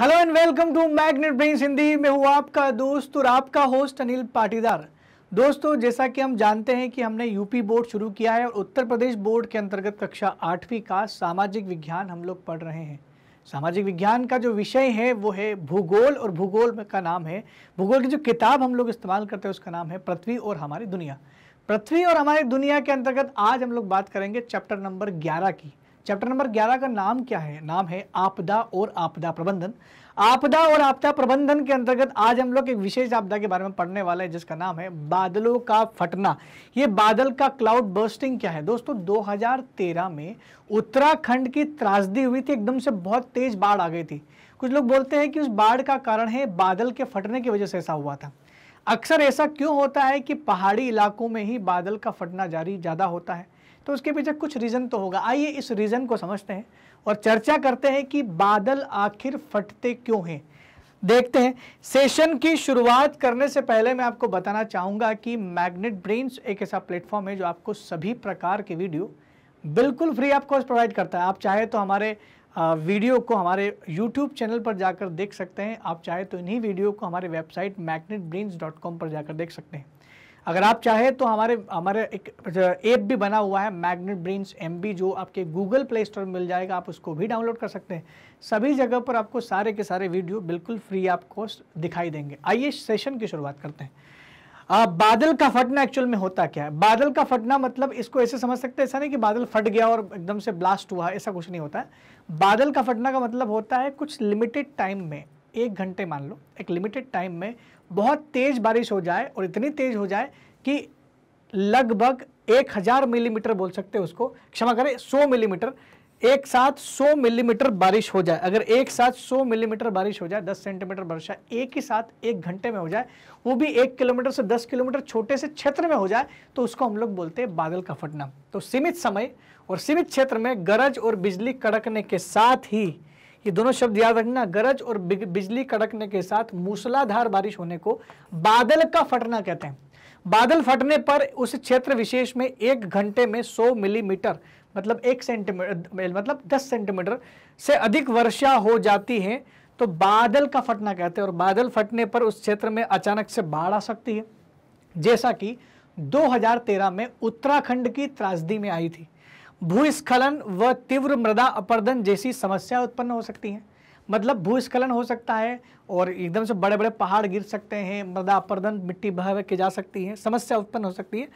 hello and welcome to magnet brain Hindi मैं हूँ आपका दोस्त और आपका होस्ट अनिल पाटीदार दोस्तों जैसा कि हम जानते हैं कि हमने यूपी बोर्ड शुरू किया है और उत्तर प्रदेश बोर्ड के अंतर्गत कक्षा आठवीं का सामाजिक विज्ञान हम लोग पढ़ रहे हैं सामाजिक विज्ञान का जो विषय है वो है भूगोल और भूगोल का नाम है भूगोल की जो किताब हम लोग इस्तेमाल करते हैं उसका नाम है पृथ्वी और हमारी दुनिया पृथ्वी और हमारी दुनिया के अंतर्गत आज हम लोग बात करेंगे चैप्टर नंबर ग्यारह की चैप्टर नंबर 11 का नाम क्या है नाम है आपदा और आपदा प्रबंधन आपदा और आपदा प्रबंधन के अंतर्गत आज हम लोग एक विशेष आपदा के बारे में पढ़ने वाले हैं जिसका नाम है बादलों का फटना ये बादल का क्लाउड बर्स्टिंग क्या है दोस्तों 2013 में उत्तराखंड की त्रासदी हुई थी एकदम से बहुत तेज बाढ़ आ गई थी कुछ लोग बोलते हैं कि उस बाढ़ का कारण है बादल के फटने की वजह से ऐसा हुआ था अक्सर ऐसा क्यों होता है कि पहाड़ी इलाकों में ही बादल का फटना जारी ज़्यादा होता है तो उसके पीछे कुछ रीज़न तो होगा आइए इस रीज़न को समझते हैं और चर्चा करते हैं कि बादल आखिर फटते क्यों हैं देखते हैं सेशन की शुरुआत करने से पहले मैं आपको बताना चाहूंगा कि मैग्नेट ब्रेन्स एक ऐसा प्लेटफॉर्म है जो आपको सभी प्रकार के वीडियो बिल्कुल फ्री आपको प्रोवाइड करता है आप चाहे तो हमारे वीडियो को हमारे यूट्यूब चैनल पर जाकर देख सकते हैं आप चाहे तो इन्हीं वीडियो को हमारे वेबसाइट मैग्नेट पर जाकर देख सकते हैं अगर आप चाहे तो हमारे हमारे एक अच्छा, ऐप भी बना हुआ है मैग्नेट ब्रेन्स एम जो आपके गूगल प्ले स्टोर में मिल जाएगा आप उसको भी डाउनलोड कर सकते हैं सभी जगह पर आपको सारे के सारे वीडियो बिल्कुल फ्री आपको दिखाई देंगे आइए सेशन की शुरुआत करते हैं आ, बादल का फटना एक्चुअल में होता क्या है बादल का फटना मतलब इसको ऐसे समझ सकते हैं ऐसा नहीं कि बादल फट गया और एकदम से ब्लास्ट हुआ ऐसा कुछ नहीं होता है बादल का फटना का मतलब होता है कुछ लिमिटेड टाइम में एक घंटे मान लो एक लिमिटेड टाइम में बहुत तेज़ बारिश हो जाए और इतनी तेज़ हो जाए कि लगभग एक हज़ार मिलीमीटर बोल सकते हैं उसको क्षमा करें सौ मिलीमीटर एक साथ 100 मिलीमीटर बारिश हो जाए अगर एक साथ 100 मिलीमीटर बारिश हो जाए 10 सेंटीमीटर वर्षा एक ही साथ एक घंटे में हो जाए वो भी एक किलोमीटर से 10 किलोमीटर छोटे से क्षेत्र में हो जाए तो उसको हम लोग बोलते हैं बादल का फटना तो सीमित समय और सीमित क्षेत्र में गरज और बिजली कड़कने के साथ ही ये दोनों शब्द याद रखना गरज और बिजली कड़कने के साथ मूसलाधार बारिश होने को बादल का फटना कहते हैं बादल फटने पर उस क्षेत्र विशेष में एक घंटे में 100 मिलीमीटर मतलब एक सेंटीमीटर मतलब 10 सेंटीमीटर से अधिक वर्षा हो जाती है तो बादल का फटना कहते हैं और बादल फटने पर उस क्षेत्र में अचानक से बाढ़ आ सकती है जैसा कि 2013 में उत्तराखंड की त्रासदी में आई थी भूस्खलन व तीव्र मृदा अपर्दन जैसी समस्या उत्पन्न हो सकती हैं मतलब भूस्खलन हो सकता है और एकदम से बड़े बड़े पहाड़ गिर सकते हैं मृदा अपर्दन मिट्टी बह के जा सकती है समस्या उत्पन्न हो सकती है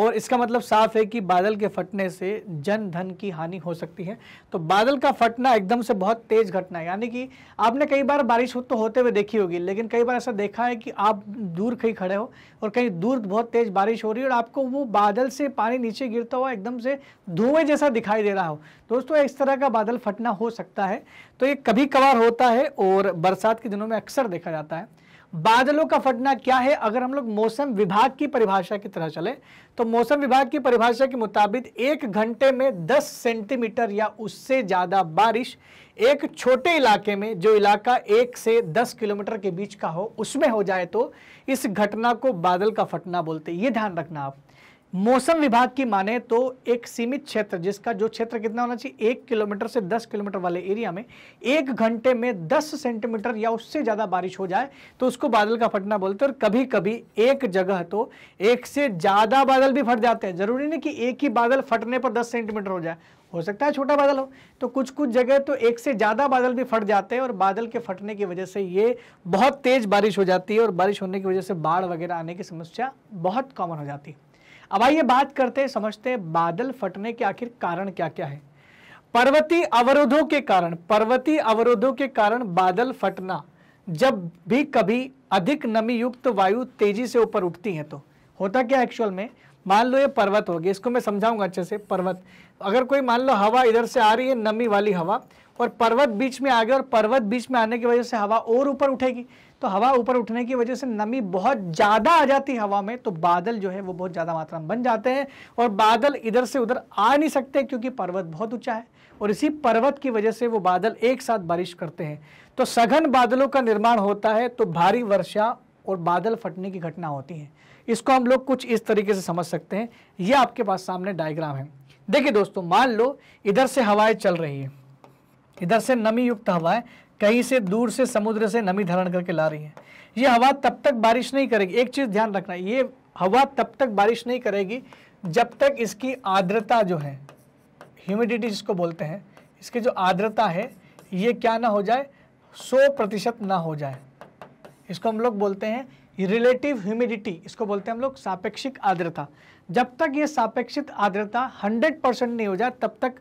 और इसका मतलब साफ है कि बादल के फटने से जन धन की हानि हो सकती है तो बादल का फटना एकदम से बहुत तेज घटना है यानी कि आपने कई बार बारिश हो तो होते हुए देखी होगी लेकिन कई बार ऐसा देखा है कि आप दूर कहीं खड़े हो और कहीं दूर बहुत तेज बारिश हो रही है और आपको वो बादल से पानी नीचे गिरता हुआ एकदम से धुएं जैसा दिखाई दे रहा हो दोस्तों इस तरह का बादल फटना हो सकता है तो ये कभी कभार होता है और बरसात के दिनों में अक्सर देखा जाता है बादलों का फटना क्या है अगर हम लोग मौसम विभाग की परिभाषा की तरह चले तो मौसम विभाग की परिभाषा के मुताबिक एक घंटे में 10 सेंटीमीटर या उससे ज़्यादा बारिश एक छोटे इलाके में जो इलाका एक से 10 किलोमीटर के बीच का हो उसमें हो जाए तो इस घटना को बादल का फटना बोलते ये ध्यान रखना आप मौसम विभाग की माने तो एक सीमित क्षेत्र जिसका जो क्षेत्र कितना होना चाहिए एक किलोमीटर से दस किलोमीटर वाले एरिया में एक घंटे में दस सेंटीमीटर या उससे ज़्यादा बारिश हो जाए तो उसको बादल का फटना बोलते हैं और कभी कभी एक जगह तो एक से ज़्यादा बादल भी फट जाते हैं ज़रूरी नहीं कि एक ही बादल फटने पर दस सेंटीमीटर हो जाए हो सकता है छोटा बादल हो तो कुछ कुछ जगह तो एक से ज़्यादा बादल भी फट जाते हैं और बादल के फटने की वजह से ये बहुत तेज़ बारिश हो जाती है और बारिश होने की वजह से बाढ़ वगैरह आने की समस्या बहुत कॉमन हो जाती है अब आइए बात करते हैं समझते हैं बादल फटने के आखिर कारण क्या क्या है पर्वती अवरोधों के कारण पर्वती अवरोधों के कारण बादल फटना जब भी कभी अधिक नमी युक्त वायु तेजी से ऊपर उठती है तो होता क्या एक्चुअल में मान लो ये पर्वत होगी इसको मैं समझाऊंगा अच्छे से पर्वत अगर कोई मान लो हवा इधर से आ रही है नमी वाली हवा और पर्वत बीच में आ गया और पर्वत बीच में आने की वजह से हवा और ऊपर उठेगी तो हवा ऊपर उठने की वजह से नमी बहुत ज़्यादा आ जाती है हवा में तो बादल जो है वो बहुत ज़्यादा मात्रा में बन जाते हैं और बादल इधर से उधर आ नहीं सकते क्योंकि पर्वत बहुत ऊँचा है और इसी पर्वत की वजह से वो बादल एक साथ बारिश करते हैं तो सघन बादलों का निर्माण होता है तो भारी वर्षा और बादल फटने की घटना होती है इसको हम लोग कुछ इस तरीके से समझ सकते हैं यह आपके पास सामने डायग्राम है देखिए दोस्तों मान लो इधर से हवाएं चल रही है इधर से नमी युक्त हवाएं कहीं से दूर से समुद्र से नमी धारण करके ला रही हैं ये हवा तब तक बारिश नहीं करेगी एक चीज़ ध्यान रखना ये हवा तब तक बारिश नहीं करेगी जब तक इसकी आर्द्रता जो है ह्यूमिडिटी जिसको बोलते हैं इसकी जो आर्द्रता है ये क्या ना हो जाए सौ प्रतिशत ना हो जाए इसको हम लोग बोलते हैं रिलेटिव ह्यूमिडिटी इसको बोलते हैं हम लोग सापेक्षिक आर्द्रता जब तक ये सापेक्षित आर्द्रता 100 परसेंट नहीं हो जाए तब तक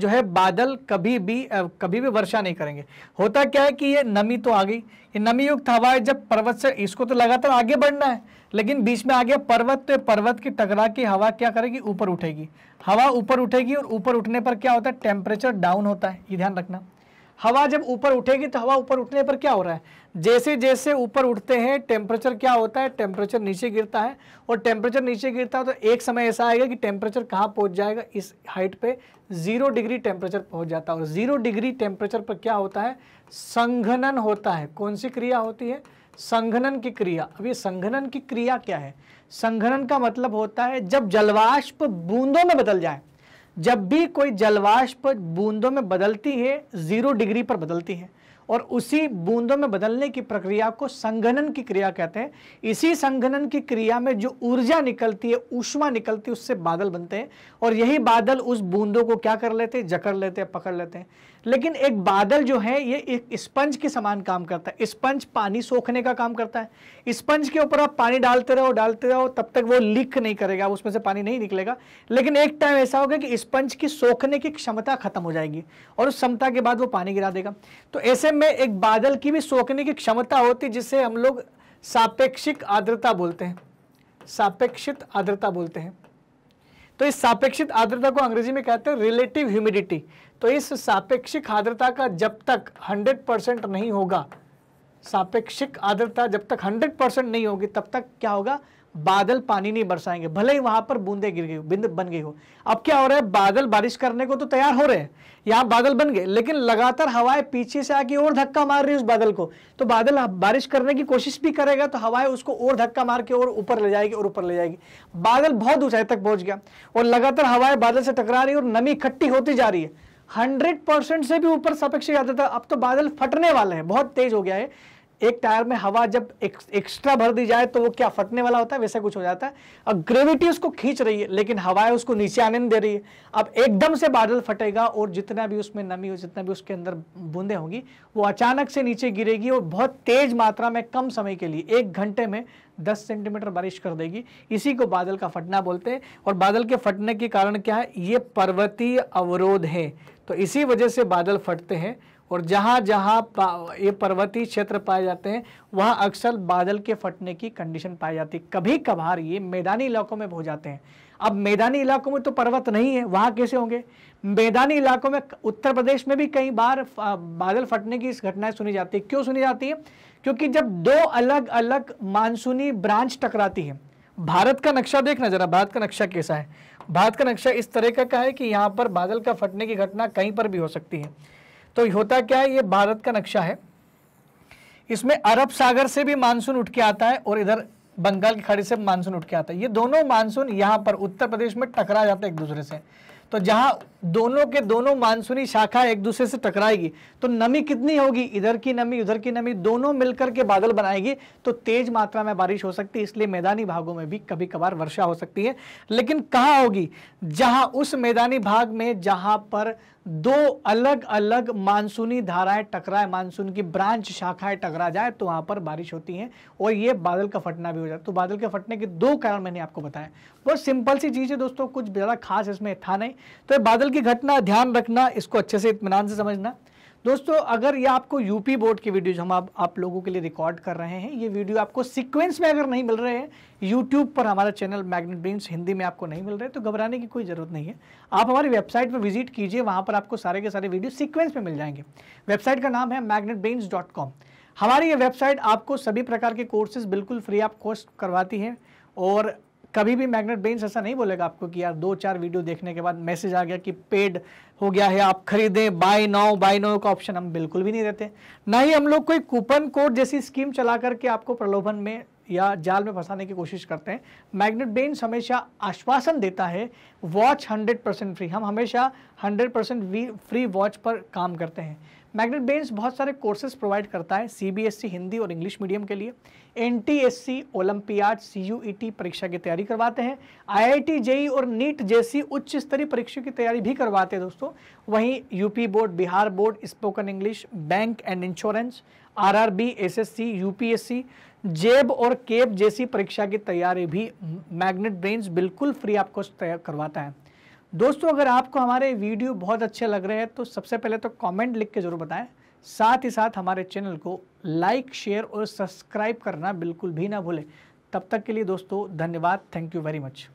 जो है बादल कभी भी कभी भी वर्षा नहीं करेंगे होता क्या है कि ये नमी तो आ गई ये नमी युक्त हवाएं जब पर्वत से इसको तो लगातार आगे बढ़ना है लेकिन बीच में आ गया पर्वत तो पर्वत की टकरा की हवा क्या करेगी ऊपर उठेगी हवा ऊपर उठेगी और ऊपर उठने पर क्या होता है टेम्परेचर डाउन होता है ये ध्यान रखना हवा जब ऊपर उठेगी तो हवा ऊपर उठने पर क्या हो रहा है जैसे जैसे ऊपर उठते हैं टेम्परेचर क्या होता है टेम्परेचर नीचे गिरता है और टेम्परेचर नीचे गिरता है तो एक समय ऐसा आएगा कि टेम्परेचर कहाँ पहुँच जाएगा इस हाइट पे ज़ीरो डिग्री टेम्परेचर पहुँच जाता है और ज़ीरो डिग्री टेम्परेचर पर क्या होता है संघनन होता है कौन सी क्रिया होती है संघनन की क्रिया अब ये संघनन की क्रिया क्या है संघनन का मतलब होता है जब जलवाष्प बूंदों में बदल जाए जब भी कोई जलवाष्प बूंदों में बदलती है ज़ीरो डिग्री पर बदलती है और उसी बूंदों में बदलने की प्रक्रिया को संघनन की क्रिया कहते हैं इसी संघनन की क्रिया में जो ऊर्जा निकलती है ऊष्मा निकलती है उससे बादल बनते हैं और यही बादल उस बूंदों को क्या कर लेते हैं जकड़ लेते हैं पकड़ लेते हैं लेकिन एक बादल जो है ये एक स्पंज के समान काम करता है स्पंज पानी सोखने का काम करता है स्पंज के ऊपर आप पानी डालते रहो डालते रहो तब तक वो लीक नहीं करेगा उसमें से पानी नहीं निकलेगा लेकिन एक टाइम ऐसा होगा कि स्पंज की सोखने की क्षमता खत्म हो जाएगी और उस क्षमता के बाद वो पानी गिरा देगा तो ऐसे में एक बादल की भी सोखने की क्षमता होती जिससे जिसे हम लोग सापेक्षिक आर्द्रता बोलते हैं सापेक्षित आर्द्रता बोलते हैं तो इस सापेक्षित आर्द्रता को अंग्रेजी में कहते हैं रिलेटिव ह्यूमिडिटी तो इस सापेक्षिक आर्द्रता का जब तक 100 परसेंट नहीं होगा सापेक्षिक आर्द्रता जब तक 100 परसेंट नहीं होगी तब तक क्या होगा बादल पानी नहीं बरसाएंगे भले ही वहां पर बूंदे गिर गई बिंद बन गई हो अब क्या हो रहा है बादल बारिश करने को तो तैयार हो रहे हैं यहाँ बादल बन गए लेकिन लगातार हवाएं पीछे से आके और धक्का मार रही है उस बादल को तो बादल बारिश करने की कोशिश भी करेगा तो हवाएं उसको और धक्का मार के और ऊपर ले जाएगी और ऊपर ले जाएगी बादल बहुत ऊंचाई तक पहुंच गया और लगातार हवाएं बादल से टकरा रही और नमी इकट्ठी होती जा रही है हंड्रेड परसेंट से भी ऊपर सापेक्ष आर्द्रता अब तो बादल फटने वाले हैं बहुत तेज हो गया है एक टायर में हवा जब एक, एक्स्ट्रा भर दी जाए तो वो क्या फटने वाला होता है वैसा कुछ हो जाता है अब ग्रेविटी उसको खींच रही है लेकिन हवाएं उसको नीचे आने दे रही है अब एकदम से बादल फटेगा और जितना भी उसमें नमी हो जितना भी उसके अंदर बूंदे होंगी वो अचानक से नीचे गिरेगी और बहुत तेज मात्रा में कम समय के लिए एक घंटे में दस सेंटीमीटर बारिश कर देगी इसी को बादल का फटना बोलते हैं और बादल के फटने के कारण क्या है ये पर्वतीय अवरोध है तो इसी वजह से बादल फटते हैं और जहाँ जहाँ ये पर्वतीय क्षेत्र पाए जाते हैं वहाँ अक्सर बादल के फटने की कंडीशन पाई जाती है कभी कभार ये मैदानी इलाकों में हो जाते हैं अब मैदानी इलाकों में तो पर्वत नहीं है वहाँ कैसे होंगे मैदानी इलाकों में उत्तर प्रदेश में भी कई बार बादल फटने की इस घटनाएं सुनी जाती है क्यों सुनी जाती है क्योंकि जब दो अलग अलग मानसूनी ब्रांच टकराती है भारत का नक्शा देखना जरा भारत का नक्शा कैसा है भारत का नक्शा इस तरह का, का है कि यहाँ पर बादल का फटने की घटना कहीं पर भी हो सकती है तो होता क्या है ये भारत का नक्शा है इसमें अरब सागर से भी मानसून उठ के आता है और इधर बंगाल की खाड़ी से मानसून उठ के आता है ये दोनों मानसून यहाँ पर उत्तर प्रदेश में टकरा जाते हैं एक दूसरे से तो जहाँ दोनों के दोनों मानसूनी शाखा एक दूसरे से टकराएगी तो नमी कितनी होगी इधर की नमी उधर की नमी दोनों मिलकर के बादल बनाएगी तो तेज मात्रा में बारिश हो सकती है इसलिए मैदानी भागों में भी कभी कभार वर्षा हो सकती है लेकिन कहाँ होगी जहाँ उस मैदानी भाग में जहाँ पर दो अलग अलग मानसूनी धाराएं टकराए मानसून की ब्रांच शाखाएं टकरा जाए तो वहां पर बारिश होती है और ये बादल का फटना भी हो जाता है तो बादल के फटने के दो कारण मैंने आपको बताया बहुत सिंपल सी चीज़ है दोस्तों कुछ ज़्यादा खास इसमें था नहीं तो बादल की घटना ध्यान रखना इसको अच्छे से इतमान से समझना दोस्तों अगर ये आपको यूपी बोर्ड की वीडियोज हम आप, आप लोगों के लिए रिकॉर्ड कर रहे हैं ये वीडियो आपको सीक्वेंस में अगर नहीं मिल रहे हैं यूट्यूब पर हमारा चैनल मैग्नेट ब्रेन्स हिंदी में आपको नहीं मिल रहे तो घबराने की कोई ज़रूरत नहीं है आप हमारी वेबसाइट पर विजिट कीजिए वहाँ पर आपको सारे के सारे वीडियो सिक्वेंस में मिल जाएंगे वेबसाइट का नाम है मैगनेट हमारी ये वेबसाइट आपको सभी प्रकार के कोर्सेज बिल्कुल फ्री ऑफ कॉस्ट करवाती है और कभी भी मैग्नेट बेन्स ऐसा नहीं बोलेगा आपको कि यार दो चार वीडियो देखने के बाद मैसेज आ गया कि पेड हो गया है आप खरीदें बाय नाउ बाय नाउ का ऑप्शन हम बिल्कुल भी नहीं देते ना ही हम लोग कोई कूपन कोड जैसी स्कीम चला करके आपको प्रलोभन में या जाल में फंसाने की कोशिश करते हैं मैग्नेट बेन्स हमेशा आश्वासन देता है वॉच हंड्रेड परसेंट फ्री हम हमेशा हंड्रेड परसेंट फ्री वॉच पर काम करते हैं मैग्नेट बेंस बहुत सारे कोर्सेज प्रोवाइड करता है सीबीएसई e हिंदी और इंग्लिश मीडियम के लिए एनटीएससी ओलंपियाड सीयूईटी e परीक्षा की तैयारी करवाते हैं आईआईटी जेई e और नीट जैसी उच्च स्तरीय परीक्षा की तैयारी भी करवाते हैं दोस्तों वहीं UP board Bihar board spoken English bank and insurance P S UPSC जेब और केब जैसी परीक्षा की तैयारी भी मैग्नेट ब्रेन्स बिल्कुल फ्री आपको करवाता है दोस्तों अगर आपको हमारे वीडियो बहुत अच्छे लग रहे हैं तो सबसे पहले तो कमेंट लिख के ज़रूर बताएं साथ ही साथ हमारे चैनल को लाइक शेयर और सब्सक्राइब करना बिल्कुल भी ना भूलें तब तक के लिए दोस्तों धन्यवाद थैंक यू वेरी मच